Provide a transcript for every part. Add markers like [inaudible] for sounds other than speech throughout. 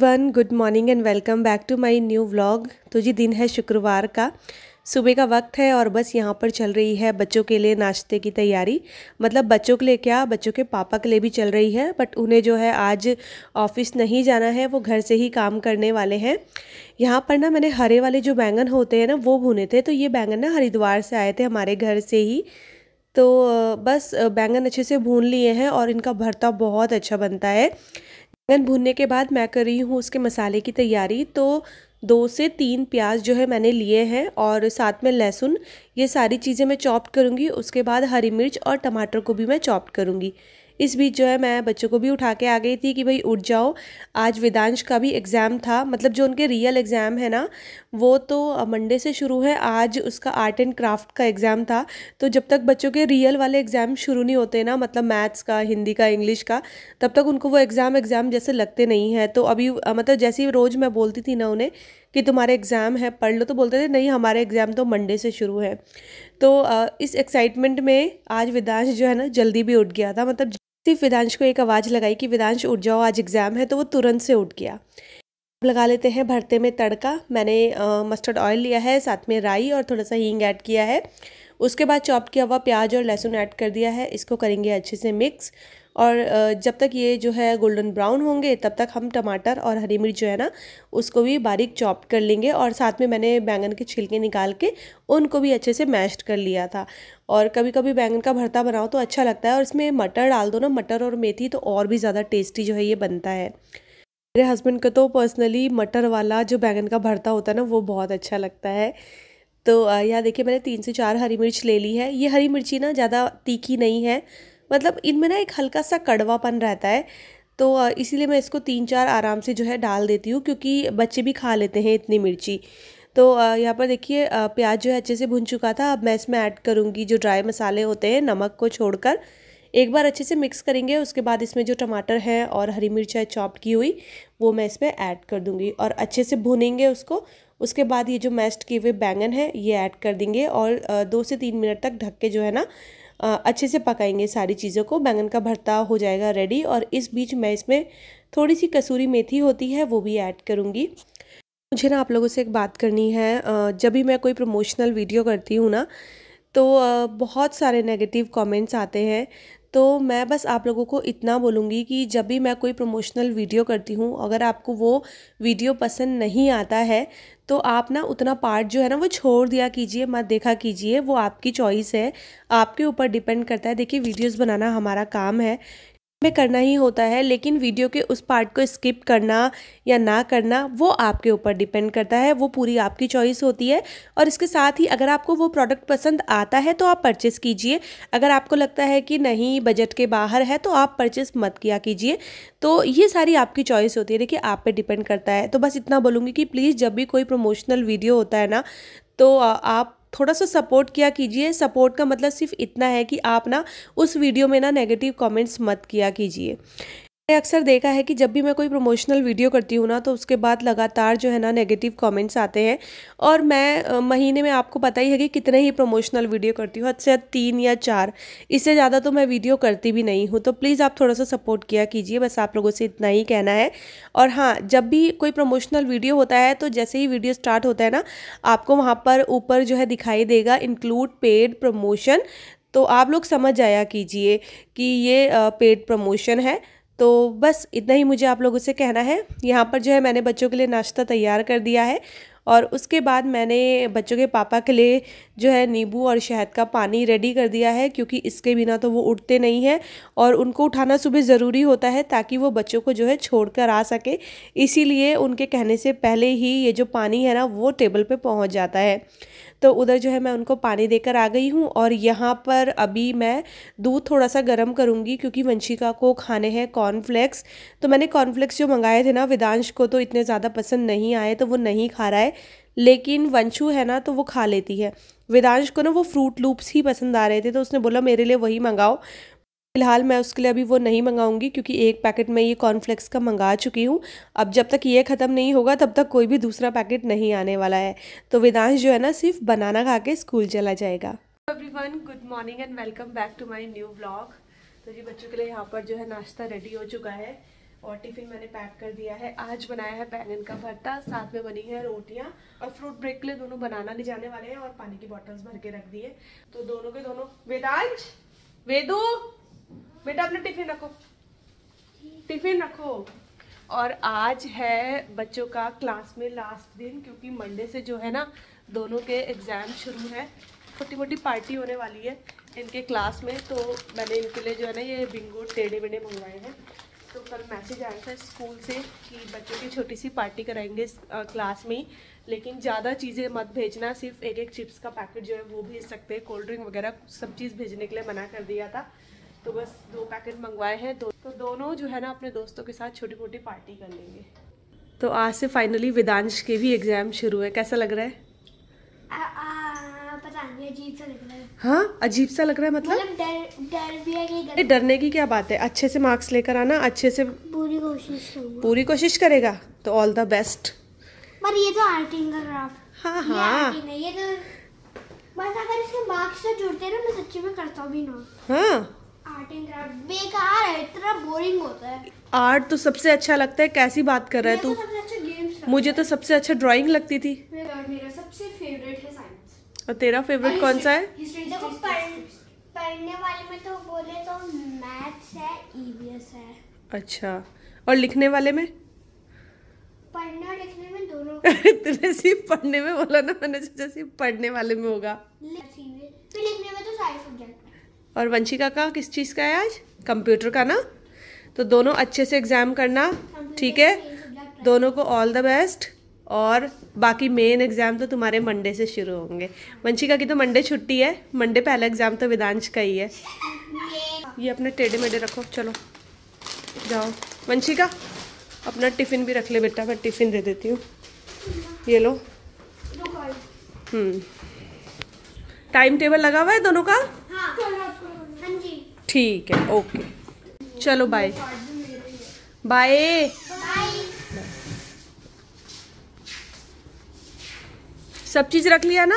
Everyone good morning and welcome back to my new vlog तो जी दिन है शुक्रवार का सुबह का वक्त है और बस यहाँ पर चल रही है बच्चों के लिए नाश्ते की तैयारी मतलब बच्चों के लिए क्या बच्चों के पापा के लिए भी चल रही है बट उन्हें जो है आज ऑफिस नहीं जाना है वो घर से ही काम करने वाले हैं यहाँ पर ना मैंने हरे वाले जो बैंगन होते हैं ना वो भुने थे तो ये बैंगन ना हरिद्वार से आए थे हमारे घर से ही तो बस बैंगन अच्छे से भून लिए हैं और इनका भरता बहुत अच्छा बनता है देन भुनने के बाद मैं कर रही हूँ उसके मसाले की तैयारी तो दो से तीन प्याज जो है मैंने लिए हैं और साथ में लहसुन ये सारी चीज़ें मैं चॉप करूँगी उसके बाद हरी मिर्च और टमाटर को भी मैं चॉप करूँगी इस बीच जो है मैं बच्चों को भी उठा के आ गई थी कि भाई उठ जाओ आज वेदांश का भी एग्ज़ाम था मतलब जो उनके रियल एग्ज़ाम है ना वो तो मंडे से शुरू है आज उसका आर्ट एंड क्राफ्ट का एग्ज़ाम था तो जब तक बच्चों के रियल वाले एग्ज़ाम शुरू नहीं होते ना मतलब मैथ्स का हिंदी का इंग्लिश का तब तक उनको वो एग्ज़ाम एग्ज़ाम जैसे लगते नहीं है तो अभी मतलब जैसे ही रोज़ मैं बोलती थी ना उन्हें कि तुम्हारे एग्ज़ाम है पढ़ लो तो बोलते थे नहीं हमारे एग्ज़ाम तो मंडे से शुरू है तो इस एक्साइटमेंट में आज विदांश जो है ना जल्दी भी उठ गया था मतलब सिर्फ विदांश को एक आवाज़ लगाई कि विदांश उठ जाओ आज एग्ज़ाम है तो वो तुरंत से उठ गया लगा लेते हैं भरते में तड़का मैंने मस्टर्ड ऑयल लिया है साथ में राई और थोड़ा सा हींग ऐड किया है उसके बाद चॉप किया हुआ प्याज और लहसुन ऐड कर दिया है इसको करेंगे अच्छे से मिक्स और जब तक ये जो है गोल्डन ब्राउन होंगे तब तक हम टमाटर और हरी मिर्च जो है ना उसको भी बारीक चॉप कर लेंगे और साथ में मैंने बैंगन के छिलके निकाल के उनको भी अच्छे से मैश्ड कर लिया था और कभी कभी बैंगन का भरता बनाओ तो अच्छा लगता है और इसमें मटर डाल दो ना मटर और मेथी तो और भी ज़्यादा टेस्टी जो है ये बनता है मेरे हस्बैंड को तो पर्सनली मटर वाला जो बैंगन का भरता होता है ना वो बहुत अच्छा लगता है तो यहाँ देखिए मैंने तीन से चार हरी मिर्च ले ली है ये हरी मिर्ची ना ज़्यादा तीखी नहीं है मतलब इनमें ना एक हल्का सा कड़वापन रहता है तो इसीलिए मैं इसको तीन चार आराम से जो है डाल देती हूँ क्योंकि बच्चे भी खा लेते हैं इतनी मिर्ची तो यहाँ पर देखिए प्याज जो है अच्छे से भुन चुका था अब मैं इसमें ऐड करूँगी जो ड्राई मसाले होते हैं नमक को छोड़कर एक बार अच्छे से मिक्स करेंगे उसके बाद इसमें जो टमाटर है और हरी मिर्च है चॉप की हुई वो मैं इसमें ऐड कर दूँगी और अच्छे से भुनेंगे उसको उसके बाद ये जो मैश्ड किए हुए बैंगन है ये ऐड कर देंगे और दो से तीन मिनट तक ढक के जो है ना अच्छे से पकाएंगे सारी चीज़ों को बैंगन का भरता हो जाएगा रेडी और इस बीच मैं इसमें थोड़ी सी कसूरी मेथी होती है वो भी ऐड करूँगी मुझे ना आप लोगों से एक बात करनी है जब भी मैं कोई प्रमोशनल वीडियो करती हूँ ना तो बहुत सारे नेगेटिव कमेंट्स आते हैं तो मैं बस आप लोगों को इतना बोलूँगी कि जब भी मैं कोई प्रमोशनल वीडियो करती हूँ अगर आपको वो वीडियो पसंद नहीं आता है तो आप ना उतना पार्ट जो है ना वो छोड़ दिया कीजिए मत देखा कीजिए वो आपकी चॉइस है आपके ऊपर डिपेंड करता है देखिए वीडियोस बनाना हमारा काम है में करना ही होता है लेकिन वीडियो के उस पार्ट को स्किप करना या ना करना वो आपके ऊपर डिपेंड करता है वो पूरी आपकी चॉइस होती है और इसके साथ ही अगर आपको वो प्रोडक्ट पसंद आता है तो आप परचेस कीजिए अगर आपको लगता है कि नहीं बजट के बाहर है तो आप परचेस मत किया कीजिए तो ये सारी आपकी चॉइस होती है देखिए आप पर डिपेंड करता है तो बस इतना बोलूँगी कि प्लीज़ जब भी कोई प्रमोशनल वीडियो होता है ना तो आप थोड़ा सा सपोर्ट किया कीजिए सपोर्ट का मतलब सिर्फ इतना है कि आप ना उस वीडियो में ना नेगेटिव कमेंट्स मत किया कीजिए अक्सर देखा है कि जब भी मैं कोई प्रमोशनल वीडियो करती हूँ ना तो उसके बाद लगातार जो है ना नेगेटिव कमेंट्स आते हैं और मैं महीने में आपको पता ही है कि कितने ही प्रमोशनल वीडियो करती हूँ हद से तीन या चार इससे ज़्यादा तो मैं वीडियो करती भी नहीं हूँ तो प्लीज़ आप थोड़ा सा सपोर्ट किया कीजिए बस आप लोगों से इतना ही कहना है और हाँ जब भी कोई प्रमोशनल वीडियो होता है तो जैसे ही वीडियो स्टार्ट होता है ना आपको वहाँ पर ऊपर जो है दिखाई देगा इंक्लूड पेड प्रमोशन तो आप लोग समझ आया कीजिए कि ये पेड प्रमोशन है तो बस इतना ही मुझे आप लोगों से कहना है यहाँ पर जो है मैंने बच्चों के लिए नाश्ता तैयार कर दिया है और उसके बाद मैंने बच्चों के पापा के लिए जो है नींबू और शहद का पानी रेडी कर दिया है क्योंकि इसके बिना तो वो उठते नहीं हैं और उनको उठाना सुबह ज़रूरी होता है ताकि वो बच्चों को जो है छोड़ कर आ सके इसीलिए उनके कहने से पहले ही ये जो पानी है ना वो टेबल पे पहुंच जाता है तो उधर जो है मैं उनको पानी देकर आ गई हूँ और यहाँ पर अभी मैं दूध थोड़ा सा गर्म करूँगी क्योंकि वंशिका को खाने हैं कॉर्नफ्लेक्स तो मैंने कॉर्नफ्लेक्स जो मंगाए थे ना विदांश को तो इतने ज़्यादा पसंद नहीं आए तो वो नहीं खा रहा है लेकिन वंशु है ना तो वो खा लेती है वेदांश को ना वो फ्रूट लूप्स ही पसंद आ रहे थे तो उसने बोला मेरे लिए वही मंगाओ फिलहाल मैं उसके लिए अभी वो नहीं मंगाऊंगी क्योंकि एक पैकेट में ये कॉर्नफ्लेक्स का मंगा चुकी हूँ अब जब तक ये ख़त्म नहीं होगा तब तक कोई भी दूसरा पैकेट नहीं आने वाला है तो वेदांश जो है ना सिर्फ बनाना खा के स्कूल चला जाएगा everyone good morning and welcome back to my new blog तो जी बच्चों के लिए यहाँ पर जो है नाश्ता रेडी हो चुका है और टिफ़िन मैंने पैक कर दिया है आज बनाया है बैंगन का भरता साथ में बनी है रोटियाँ और फ्रूट ब्रेक के लिए दोनों बनाना ले जाने वाले हैं और पानी की बॉटल्स भर के रख दिए तो दोनों के दोनों वेदांश वेदू बेटा अपना टिफिन रखो टिफिन रखो और आज है बच्चों का क्लास में लास्ट दिन क्योंकि मंडे से जो है ना दोनों के एग्ज़ाम शुरू है छोटी मोटी पार्टी होने वाली है इनके क्लास में तो मैंने इनके लिए जो है ना ये बिंगो टेढ़े बेढ़े मंगवाए हैं तो कल मैसेज आया था स्कूल से कि बच्चों की छोटी सी पार्टी कराएंगे क्लास में लेकिन ज़्यादा चीज़ें मत भेजना सिर्फ एक एक चिप्स का पैकेट जो है वो भेज सकते हैं कोल्ड ड्रिंक वगैरह सब चीज़ भेजने के लिए मना कर दिया था तो बस दो पैकेट मंगवाए हैं दो तो दोनों जो है ना अपने दोस्तों के साथ छोटी मोटी पार्टी कर लेंगे तो आज से फाइनली वेदांश के भी एग्जाम शुरू है कैसा लग रहा है अजीब सा लग रहा है हाँ अजीब सा लग रहा है मतलब, मतलब डर डर डरने की क्या बात है अच्छे से मार्क्स लेकर आना अच्छे से पूरी कोशिश पूरी कोशिश करेगा तो ऑल द बेस्ट पर ये तो आर्टिंग का ग्राफ हाँ हाँ ये, हाँ। ये तो बस अगर इसके मार्क्स से तो जुड़ते ना मैं सच्ची में करता भी ना हाँ आर्ट तो सबसे अच्छा लगता है कैसी बात कर रहा है तो तू अच्छा मुझे तो सबसे अच्छा ड्राइंग लगती थी तो, और तेरा फेवरेट कौन सा है पढ़ने वाले में तो बोले तो मैथ्स है ईवीएस e है अच्छा और लिखने वाले में पढ़ने और लिखने में दोनों [laughs] तूने सिर्फ पढ़ने में बोला ना मैंने सोचा सिर्फ पढ़ने वाले में होगा लिखने में तो सारे सब्जेक्ट और वंशिका का किस चीज़ का है आज कंप्यूटर का ना तो दोनों अच्छे से एग्ज़ाम करना ठीक है दोनों को ऑल द बेस्ट और बाकी मेन एग्ज़ाम तो तुम्हारे मंडे से शुरू होंगे वंशिका की तो मंडे छुट्टी है मंडे पहला एग्ज़ाम तो वेदांश का ही है ये अपने टेढ़े मेढ़े रखो चलो जाओ वंशिका अपना टिफ़िन भी रख ले बेटा मैं टिफ़िन दे देती हूँ ये लो टाइम हम्म। टेबल लगा हुआ है दोनों का ठीक है ओके चलो बाय बाय सब चीज रख लिया ना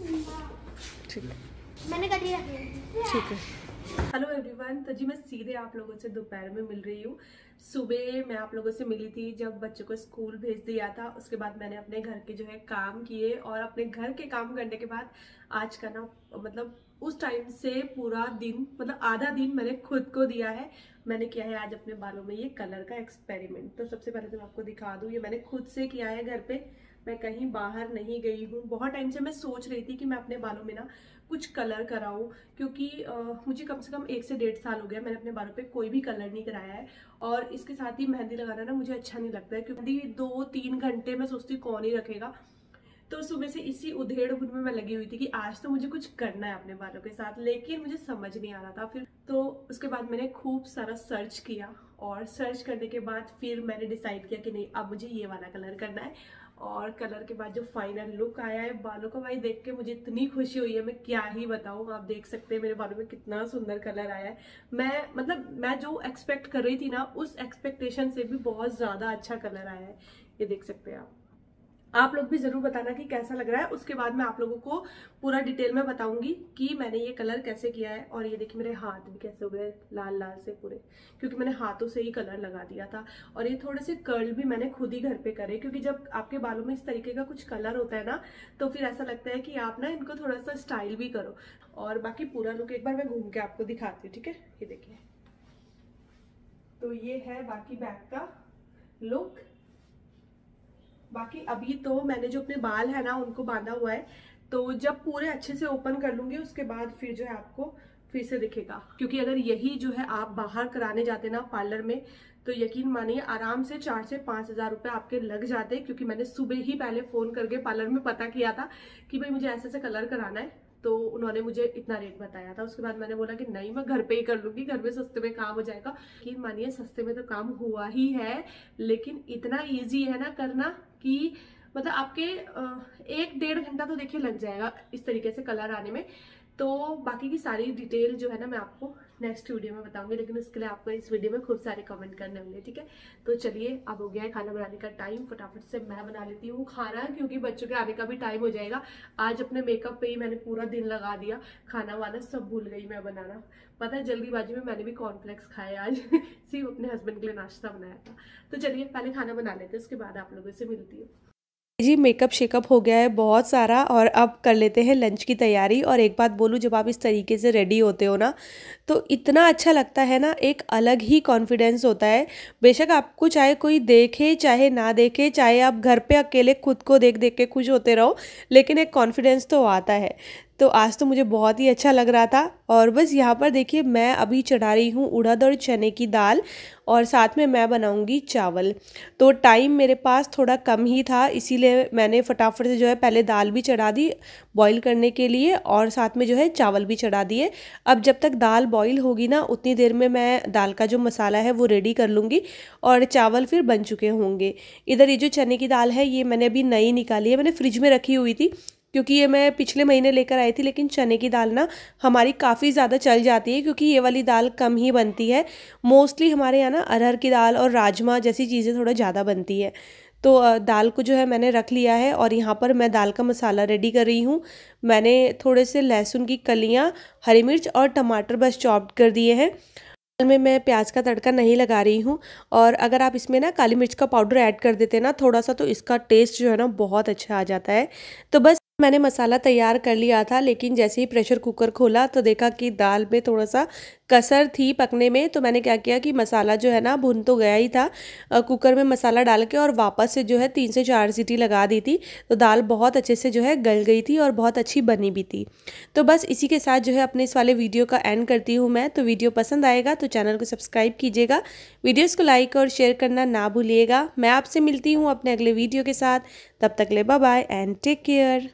ठीक मैंने कर लिया ठीक है हेलो एवरीवन तो जी मैं सीधे आप लोगों से दोपहर में मिल रही हूँ सुबह मैं आप लोगों से मिली थी जब बच्चों को स्कूल भेज दिया था उसके बाद मैंने अपने घर के जो है काम किए और अपने घर के काम करने के बाद आज का ना मतलब उस टाइम से पूरा दिन मतलब आधा दिन मैंने खुद को दिया है मैंने किया है आज अपने बालों में ये कलर का एक्सपेरिमेंट तो सबसे पहले तो मैं आपको दिखा दूँ ये मैंने खुद से किया है घर पे मैं कहीं बाहर नहीं गई हूँ बहुत टाइम से मैं सोच रही थी कि मैं अपने बालों में ना कुछ कलर कराऊँ क्योंकि आ, मुझे कम से कम एक से डेढ़ साल हो गया मैंने अपने बालों पे कोई भी कलर नहीं कराया है और इसके साथ ही मेहंदी लगाना ना मुझे अच्छा नहीं लगता है क्योंकि दो तीन घंटे मैं सोचती कौन ही रखेगा तो सुबह से इसी उधेड़ बुन में मैं लगी हुई थी कि आज तो मुझे कुछ करना है अपने बालों के साथ लेकिन मुझे समझ नहीं आ रहा था फिर तो उसके बाद मैंने खूब सारा सर्च किया और सर्च करने के बाद फिर मैंने डिसाइड किया कि नहीं अब मुझे ये वाला कलर करना है और कलर के बाद जो फाइनल लुक आया है बालों का भाई देख के मुझे इतनी खुशी हुई है मैं क्या ही बताऊँ आप देख सकते हैं मेरे बालों में कितना सुंदर कलर आया है मैं मतलब मैं जो एक्सपेक्ट कर रही थी ना उस एक्सपेक्टेशन से भी बहुत ज़्यादा अच्छा कलर आया है ये देख सकते हैं आप आप लोग भी ज़रूर बताना कि कैसा लग रहा है उसके बाद मैं आप लोगों को पूरा डिटेल में बताऊंगी कि मैंने ये कलर कैसे किया है और ये देखिए मेरे हाथ भी कैसे हो गए लाल लाल से पूरे क्योंकि मैंने हाथों से ही कलर लगा दिया था और ये थोड़े से कर्ल भी मैंने खुद ही घर पे करे क्योंकि जब आपके बालों में इस तरीके का कुछ कलर होता है ना तो फिर ऐसा लगता है कि आप ना इनको थोड़ा सा स्टाइल भी करो और बाकी पूरा लुक एक बार मैं घूम के आपको दिखाती हूँ ठीक है ये देखिए तो ये है बाकी बैग का लुक बाकी अभी तो मैंने जो अपने बाल है ना उनको बांधा हुआ है तो जब पूरे अच्छे से ओपन कर लूंगी उसके बाद फिर जो है आपको फिर से दिखेगा क्योंकि अगर यही जो है आप बाहर कराने जाते ना पार्लर में तो यकीन मानिए आराम से चार से पांच हज़ार रुपये आपके लग जाते क्योंकि मैंने सुबह ही पहले फ़ोन करके पार्लर में पता किया था कि भाई मुझे ऐसे ऐसे कलर कराना है तो उन्होंने मुझे इतना रेट बताया था उसके बाद मैंने बोला कि नहीं मैं घर पे ही कर लूंगी घर में सस्ते में काम हो जाएगा यकीन मानिए सस्ते में तो काम हुआ ही है लेकिन इतना ईजी है ना करना कि मतलब आपके एक डेढ़ घंटा तो देखिए लग जाएगा इस तरीके से कलर आने में तो बाकी की सारी डिटेल जो है ना मैं आपको नेक्स्ट वीडियो में बताऊंगी लेकिन उसके लिए आपको इस वीडियो में खूब सारे कमेंट करने होंगे ठीक है तो चलिए अब हो गया है खाना बनाने का टाइम फटाफट से मैं बना लेती हूँ खाना क्योंकि बच्चों के आने का भी टाइम हो जाएगा आज अपने मेकअप पे ही मैंने पूरा दिन लगा दिया खाना वाना सब भूल गई मैं बनाना पता है जल्दीबाजी में मैंने भी कॉर्नफ्लेक्स खाया आज [laughs] सिर्फ अपने हस्बैंड के लिए नाश्ता बनाया था तो चलिए पहले खाना बना लेते हैं उसके बाद आप लोगों से मिलती हूँ जी मेकअप शेकअप हो गया है बहुत सारा और अब कर लेते हैं लंच की तैयारी और एक बात बोलूँ जब आप इस तरीके से रेडी होते हो ना तो इतना अच्छा लगता है ना एक अलग ही कॉन्फिडेंस होता है बेशक आपको चाहे कोई देखे चाहे ना देखे चाहे आप घर पे अकेले खुद को देख देख के खुश होते रहो लेकिन एक कॉन्फिडेंस तो आता है तो आज तो मुझे बहुत ही अच्छा लग रहा था और बस यहाँ पर देखिए मैं अभी चढ़ा रही हूँ उड़द और चने की दाल और साथ में मैं बनाऊँगी चावल तो टाइम मेरे पास थोड़ा कम ही था इसीलिए मैंने फटाफट से जो है पहले दाल भी चढ़ा दी बॉईल करने के लिए और साथ में जो है चावल भी चढ़ा दिए अब जब तक दाल बॉयल होगी ना उतनी देर में मैं दाल का जो मसाला है वो रेडी कर लूँगी और चावल फिर बन चुके होंगे इधर ये जो चने की दाल है ये मैंने अभी नई निकाली है मैंने फ्रिज में रखी हुई थी क्योंकि ये मैं पिछले महीने लेकर आई थी लेकिन चने की दाल ना हमारी काफ़ी ज़्यादा चल जाती है क्योंकि ये वाली दाल कम ही बनती है मोस्टली हमारे यहाँ ना अरहर की दाल और राजमा जैसी चीज़ें थोड़ा ज़्यादा बनती है तो दाल को जो है मैंने रख लिया है और यहाँ पर मैं दाल का मसाला रेडी कर रही हूँ मैंने थोड़े से लहसुन की कलियाँ हरी मिर्च और टमाटर बस चॉप्ड कर दिए हैं दाल में मैं प्याज का तड़का नहीं लगा रही हूँ और अगर आप इसमें ना काली मिर्च का पाउडर ऐड कर देते ना थोड़ा सा तो इसका टेस्ट जो है ना बहुत अच्छा आ जाता है तो बस मैंने मसाला तैयार कर लिया था लेकिन जैसे ही प्रेशर कुकर खोला तो देखा कि दाल में थोड़ा सा कसर थी पकने में तो मैंने क्या किया कि मसाला जो है ना भुन तो गया ही था कुकर में मसाला डाल के और वापस से जो है तीन से चार सीटी लगा दी थी तो दाल बहुत अच्छे से जो है गल गई थी और बहुत अच्छी बनी भी थी तो बस इसी के साथ जो है अपने इस वाले वीडियो का एंड करती हूँ मैं तो वीडियो पसंद आएगा तो चैनल को सब्सक्राइब कीजिएगा वीडियोज़ को लाइक और शेयर करना ना भूलिएगा मैं आपसे मिलती हूँ अपने अगले वीडियो के साथ तब तक ले बाय एंड टेक केयर